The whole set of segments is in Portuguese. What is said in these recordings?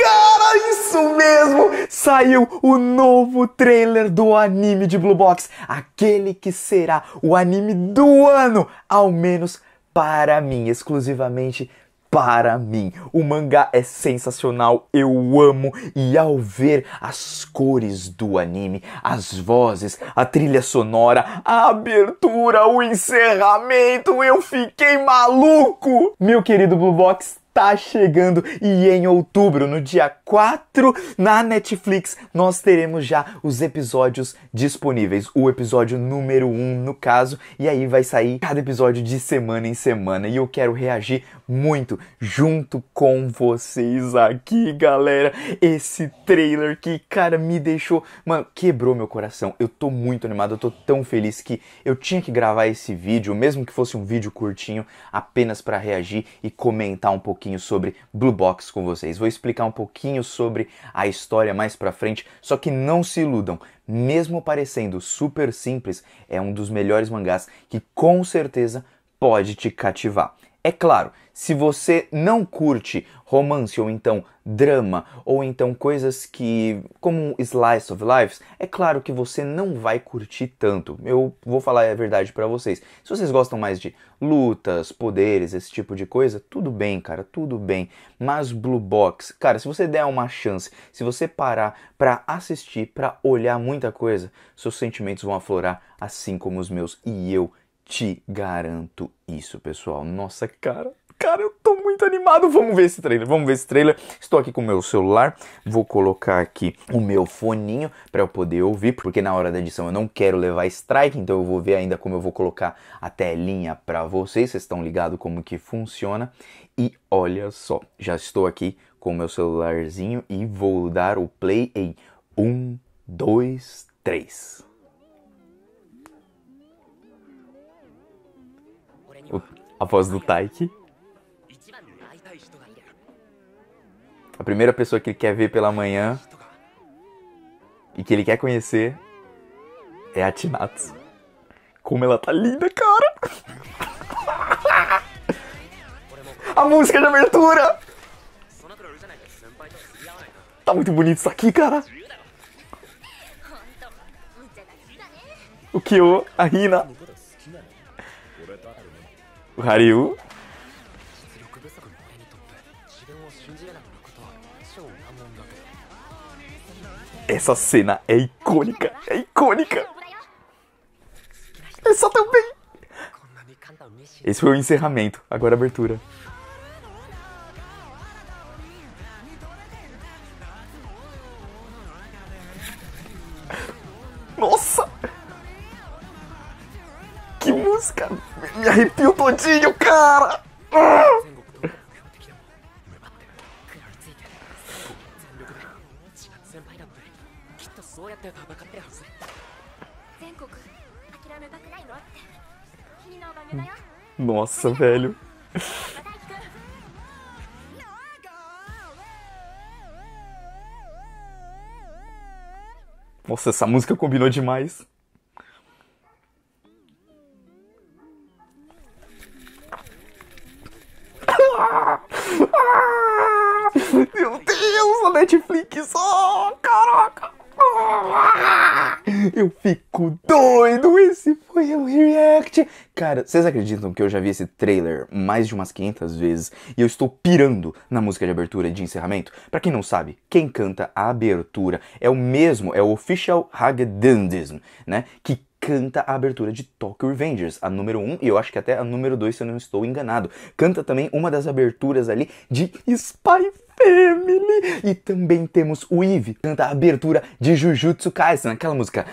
Cara, isso mesmo! Saiu o novo trailer do anime de Blue Box, aquele que será o anime do ano, ao menos para mim, exclusivamente para mim. O mangá é sensacional, eu amo e ao ver as cores do anime, as vozes, a trilha sonora, a abertura, o encerramento, eu fiquei maluco. Meu querido Blue Box está chegando e em outubro, no dia 4, na Netflix, nós teremos já os episódios disponíveis. O episódio número 1, no caso, e aí vai sair cada episódio de semana em semana. E eu quero reagir muito junto com vocês aqui, galera. Esse trailer que, cara, me deixou, mano, quebrou meu coração. Eu tô muito animado, eu tô tão feliz que eu tinha que gravar esse vídeo, mesmo que fosse um vídeo curtinho, apenas para reagir e comentar um pouquinho pouquinho sobre Blue Box com vocês. Vou explicar um pouquinho sobre a história mais pra frente, só que não se iludam, mesmo parecendo super simples, é um dos melhores mangás que com certeza pode te cativar. É claro, se você não curte romance ou então drama ou então coisas que como um slice of life, é claro que você não vai curtir tanto. Eu vou falar a verdade para vocês. Se vocês gostam mais de lutas, poderes, esse tipo de coisa, tudo bem, cara, tudo bem. Mas Blue Box, cara, se você der uma chance, se você parar para assistir, para olhar muita coisa, seus sentimentos vão aflorar assim como os meus e eu te garanto isso, pessoal. Nossa, cara. Cara, eu tô muito animado. Vamos ver esse trailer. Vamos ver esse trailer. Estou aqui com o meu celular. Vou colocar aqui o meu foninho para eu poder ouvir, porque na hora da edição eu não quero levar strike, então eu vou ver ainda como eu vou colocar a telinha para vocês. Vocês estão ligados como que funciona. E olha só, já estou aqui com o meu celularzinho e vou dar o play em 1 2 3. a voz do Taiki. A primeira pessoa que ele quer ver pela manhã e que ele quer conhecer é a Tinatsu. Como ela tá linda, cara! A música de abertura! Tá muito bonito isso aqui, cara! O Kyo, a Hina, o Essa cena é icônica, é icônica. Essa também. Esse foi o encerramento, agora a abertura. que música! Me arrepio todinho, cara! Nossa, velho. Nossa, essa música combinou demais. Eu fico doido, esse foi o react. Cara, vocês acreditam que eu já vi esse trailer mais de umas 500 vezes e eu estou pirando na música de abertura e de encerramento? Para quem não sabe, quem canta a abertura é o mesmo, é o Official Hagedandism, né? Que canta a abertura de Tokyo Revengers, a número 1 um, e eu acho que até a número 2, se eu não estou enganado. Canta também uma das aberturas ali de Spy Family. E também temos o Eve, canta a abertura de Jujutsu Kaisen, aquela música.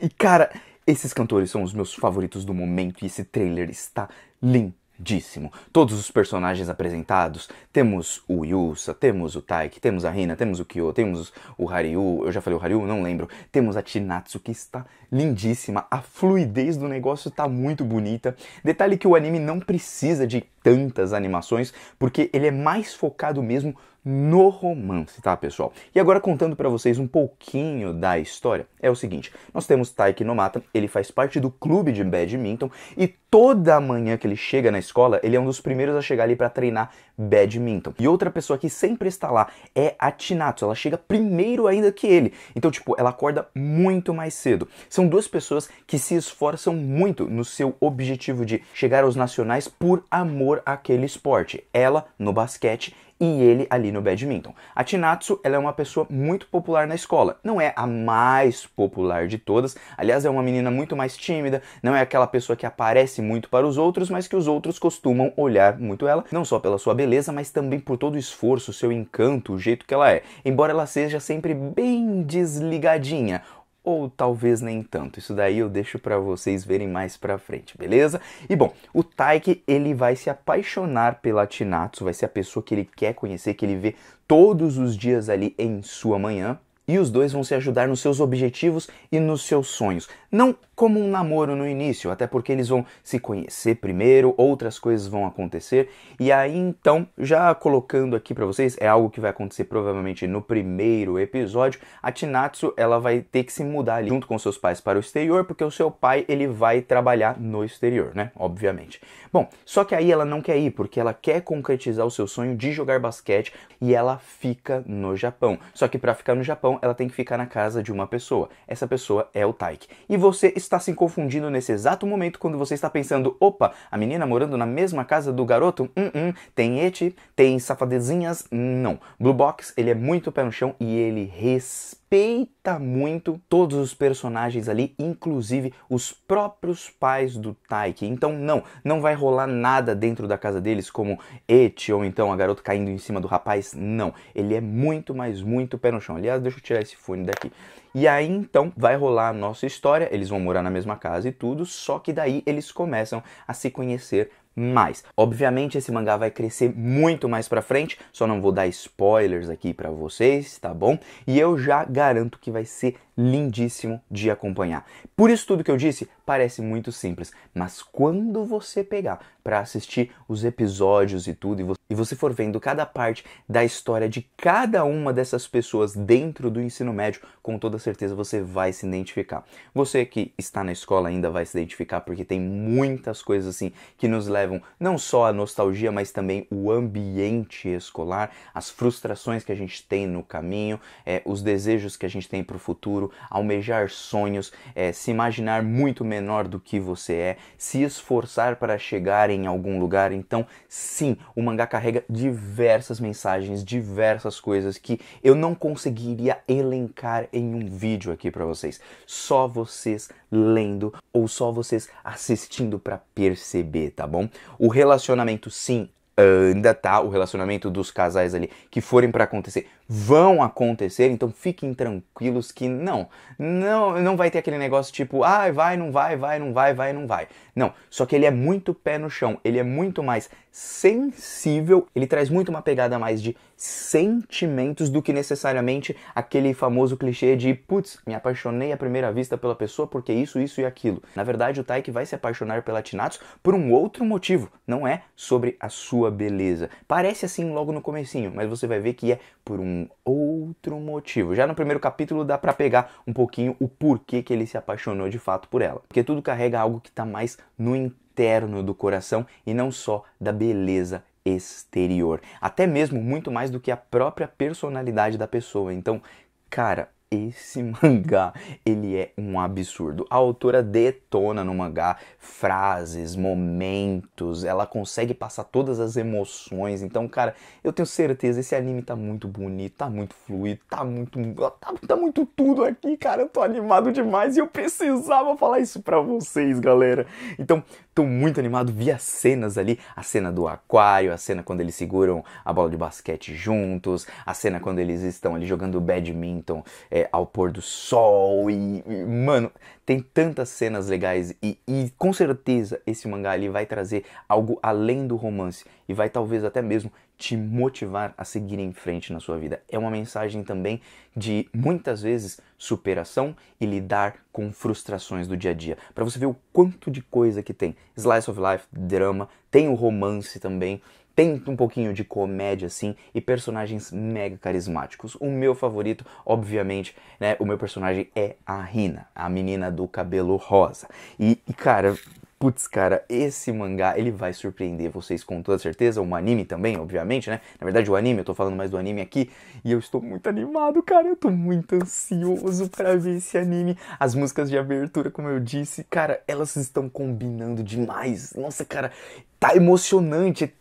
E cara, esses cantores são os meus favoritos do momento e esse trailer está lindo Díssimo. Todos os personagens apresentados, temos o Yusa, temos o Taiki, temos a Rina, temos o Kyo, temos o Hariu, eu já falei o Hariu, não lembro. Temos a Chinatsu que está lindíssima, a fluidez do negócio está muito bonita. Detalhe que o anime não precisa de tantas animações, porque ele é mais focado mesmo no romance, tá, pessoal? E agora contando para vocês um pouquinho da história, é o seguinte, nós temos Taiki Nomata, ele faz parte do clube de badminton e toda manhã que ele chega na escola, ele é um dos primeiros a chegar ali para treinar badminton. E outra pessoa que sempre está lá é a Tinatsu. Ela chega primeiro ainda que ele. Então, tipo, ela acorda muito mais cedo. São duas pessoas que se esforçam muito no seu objetivo de chegar aos nacionais por amor àquele esporte. Ela no basquete e ele ali no badminton. A Tinatsu, ela é uma pessoa muito popular na escola. Não é a mais popular de todas. Aliás, é uma menina muito mais tímida, não é aquela pessoa que aparece muito para os outros, mas que os outros costumam olhar muito ela, não só pela sua beleza, mas também por todo o esforço, seu encanto, o jeito que ela é. Embora ela seja sempre bem desligadinha, ou talvez nem tanto. Isso daí eu deixo para vocês verem mais para frente, beleza? E bom, o Taiki, ele vai se apaixonar pela Tinatsu, vai ser a pessoa que ele quer conhecer, que ele vê todos os dias ali em sua manhã, e os dois vão se ajudar nos seus objetivos e nos seus sonhos. Não como um namoro no início, até porque eles vão se conhecer primeiro, outras coisas vão acontecer. E aí então, já colocando aqui para vocês, é algo que vai acontecer provavelmente no primeiro episódio, a Tinatsu, ela vai ter que se mudar ali, junto com seus pais para o exterior, porque o seu pai, ele vai trabalhar no exterior, né? Obviamente. Bom, só que aí ela não quer ir, porque ela quer concretizar o seu sonho de jogar basquete e ela fica no Japão. Só que para ficar no Japão então ela tem que ficar na casa de uma pessoa. Essa pessoa é o Taiki E você está se confundindo nesse exato momento quando você está pensando: opa, a menina morando na mesma casa do garoto? Hum, hum, tem eti, tem safadezinhas? Não. Blue Box, ele é muito pé no chão e ele respeita respeita muito todos os personagens ali, inclusive os próprios pais do Taiki. Então, não, não vai rolar nada dentro da casa deles, como Et ou então a garota caindo em cima do rapaz. Não, ele é muito, mas muito pé no chão. Aliás, deixa eu tirar esse fone daqui. E aí então vai rolar a nossa história, eles vão morar na mesma casa e tudo, só que daí eles começam a se conhecer mais. Obviamente esse mangá vai crescer muito mais para frente, só não vou dar spoilers aqui para vocês, tá bom? E eu já garanto que vai ser lindíssimo de acompanhar. Por isso tudo que eu disse parece muito simples, mas quando você pegar para assistir os episódios e tudo e você for vendo cada parte da história de cada uma dessas pessoas dentro do ensino médio, com toda certeza você vai se identificar. Você que está na escola ainda vai se identificar porque tem muitas coisas assim que nos levam não só à nostalgia, mas também o ambiente escolar, as frustrações que a gente tem no caminho, é, os desejos que a gente tem para o futuro, almejar sonhos, é, se imaginar muito menor do que você é, se esforçar para chegar em algum lugar. Então, sim, o mangá carrega diversas mensagens, diversas coisas que eu não conseguiria elencar em um vídeo aqui para vocês. Só vocês lendo ou só vocês assistindo para perceber, tá bom? O relacionamento, sim, ah, ainda tá o relacionamento dos casais ali que forem para acontecer vão acontecer então fiquem tranquilos que não não não vai ter aquele negócio tipo ai ah, vai não vai vai não vai vai não vai não só que ele é muito pé no chão ele é muito mais sensível ele traz muito uma pegada mais de sentimentos do que necessariamente aquele famoso clichê de putz me apaixonei à primeira vista pela pessoa porque isso isso e aquilo na verdade o Taiki vai se apaixonar pela Tinatsu por um outro motivo não é sobre a sua sua beleza. Parece assim logo no comecinho, mas você vai ver que é por um outro motivo. Já no primeiro capítulo dá para pegar um pouquinho o porquê que ele se apaixonou de fato por ela. Porque tudo carrega algo que tá mais no interno do coração e não só da beleza exterior. Até mesmo muito mais do que a própria personalidade da pessoa. Então, cara, esse mangá, ele é um absurdo. A autora detona no mangá frases, momentos, ela consegue passar todas as emoções. Então, cara, eu tenho certeza, esse anime tá muito bonito, tá muito fluido, tá muito tá, tá muito tudo aqui, cara. Eu tô animado demais e eu precisava falar isso pra vocês, galera. Então, tô muito animado, vi as cenas ali, a cena do aquário, a cena quando eles seguram a bola de basquete juntos, a cena quando eles estão ali jogando badminton, é, ao pôr do sol e, e, mano, tem tantas cenas legais e, e com certeza esse mangá ali vai trazer algo além do romance e vai talvez até mesmo te motivar a seguir em frente na sua vida. É uma mensagem também de muitas vezes superação e lidar com frustrações do dia a dia. Para você ver o quanto de coisa que tem. Slice of life, drama, tem o romance também tem um pouquinho de comédia assim e personagens mega carismáticos. O meu favorito, obviamente, né, o meu personagem é a Rina, a menina do cabelo rosa. E, e cara, Putz, cara, esse mangá ele vai surpreender vocês com toda certeza. O anime também, obviamente, né? Na verdade, o anime, eu tô falando mais do anime aqui. E eu estou muito animado, cara. Eu tô muito ansioso para ver esse anime. As músicas de abertura, como eu disse, cara, elas estão combinando demais. Nossa, cara, tá emocionante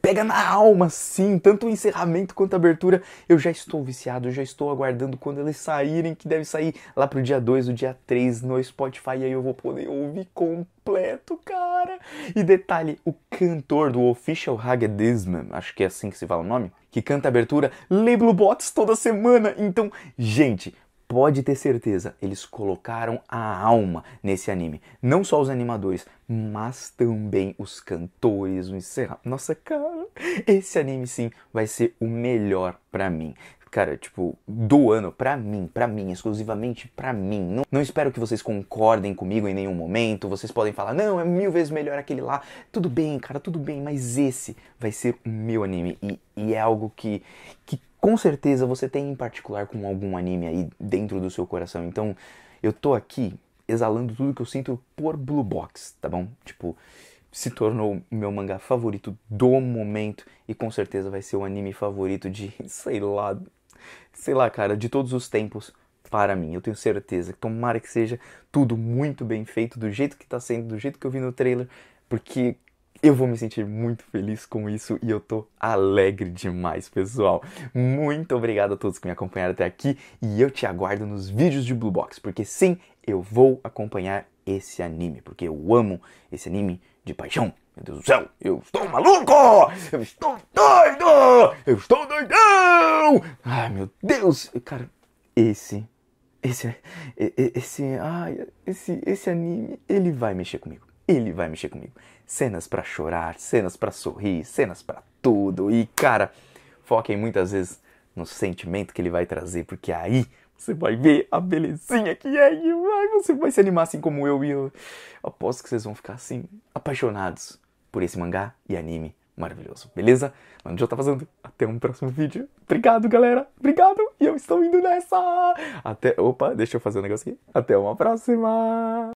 pega na alma, sim, tanto o encerramento quanto a abertura. Eu já estou viciado, eu já estou aguardando quando eles saírem, que deve sair lá pro dia 2, o dia 3 no Spotify, e aí eu vou poder ouvir completo, cara. E detalhe, o cantor do Official Hagedism, acho que é assim que se fala o nome, que canta abertura, Label Bots toda semana. Então, gente, Pode ter certeza, eles colocaram a alma nesse anime. Não só os animadores, mas também os cantores, o encerra. Nossa, cara, esse anime sim vai ser o melhor para mim cara, tipo, do ano para mim, para mim, exclusivamente para mim. Não, não espero que vocês concordem comigo em nenhum momento. Vocês podem falar, não, é mil vezes melhor aquele lá. Tudo bem, cara, tudo bem, mas esse vai ser o meu anime. E, e é algo que, que com certeza você tem em particular com algum anime aí dentro do seu coração. Então, eu tô aqui exalando tudo que eu sinto por Blue Box, tá bom? Tipo, se tornou meu mangá favorito do momento e com certeza vai ser o anime favorito de, sei lá, sei lá, cara, de todos os tempos para mim. Eu tenho certeza. Tomara que seja tudo muito bem feito, do jeito que tá sendo, do jeito que eu vi no trailer, porque eu vou me sentir muito feliz com isso e eu tô alegre demais, pessoal. Muito obrigado a todos que me acompanharam até aqui e eu te aguardo nos vídeos de Blue Box, porque sim, eu vou acompanhar esse anime, porque eu amo esse anime de paixão. Meu Deus do céu, eu estou maluco! Eu estou doido! Eu estou doidão! Ai, meu Deus! Cara, esse esse esse ai, esse esse anime, ele vai mexer comigo ele vai mexer comigo. Cenas para chorar, cenas para sorrir, cenas para tudo. E cara, foquem muitas vezes no sentimento que ele vai trazer, porque aí você vai ver a belezinha que é e vai, você vai se animar assim como eu e eu aposto que vocês vão ficar assim apaixonados por esse mangá e anime maravilhoso, beleza? Mano, já tá fazendo. Até um próximo vídeo. Obrigado, galera. Obrigado. E eu estou indo nessa. Até, opa, deixa eu fazer um negócio aqui. Até uma próxima.